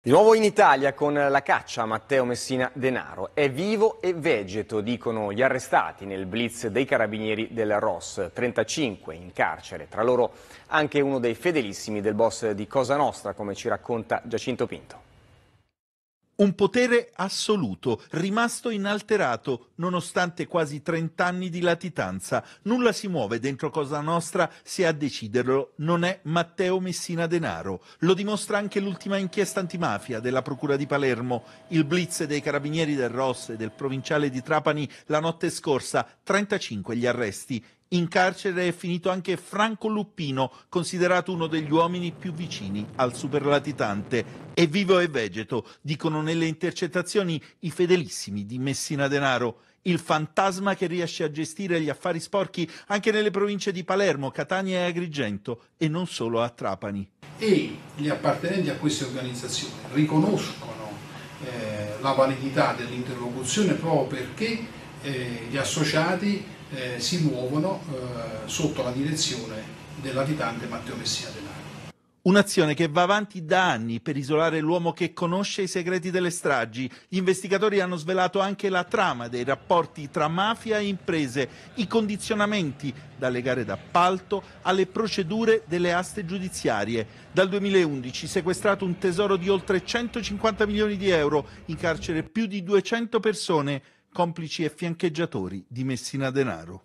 Di nuovo in Italia con la caccia a Matteo Messina Denaro. È vivo e vegeto, dicono gli arrestati nel blitz dei carabinieri del ROS. 35 in carcere, tra loro anche uno dei fedelissimi del boss di Cosa Nostra, come ci racconta Giacinto Pinto un potere assoluto, rimasto inalterato nonostante quasi 30 anni di latitanza. Nulla si muove dentro Cosa Nostra se a deciderlo non è Matteo Messina Denaro. Lo dimostra anche l'ultima inchiesta antimafia della Procura di Palermo, il blitz dei carabinieri del Ross e del provinciale di Trapani la notte scorsa, 35 gli arresti. In carcere è finito anche Franco Luppino, considerato uno degli uomini più vicini al superlatitante. È vivo e vegeto, dicono nelle intercettazioni i fedelissimi di Messina Denaro il fantasma che riesce a gestire gli affari sporchi anche nelle province di Palermo, Catania e Agrigento e non solo a Trapani. E gli appartenenti a queste organizzazioni riconoscono eh, la validità dell'interlocuzione proprio perché eh, gli associati eh, si muovono eh, sotto la direzione dell'abitante Matteo Messia Denaro. Un'azione che va avanti da anni per isolare l'uomo che conosce i segreti delle stragi. Gli investigatori hanno svelato anche la trama dei rapporti tra mafia e imprese, i condizionamenti dalle gare d'appalto alle procedure delle aste giudiziarie. Dal 2011 sequestrato un tesoro di oltre 150 milioni di euro, in carcere più di 200 persone complici e fiancheggiatori di Messina Denaro.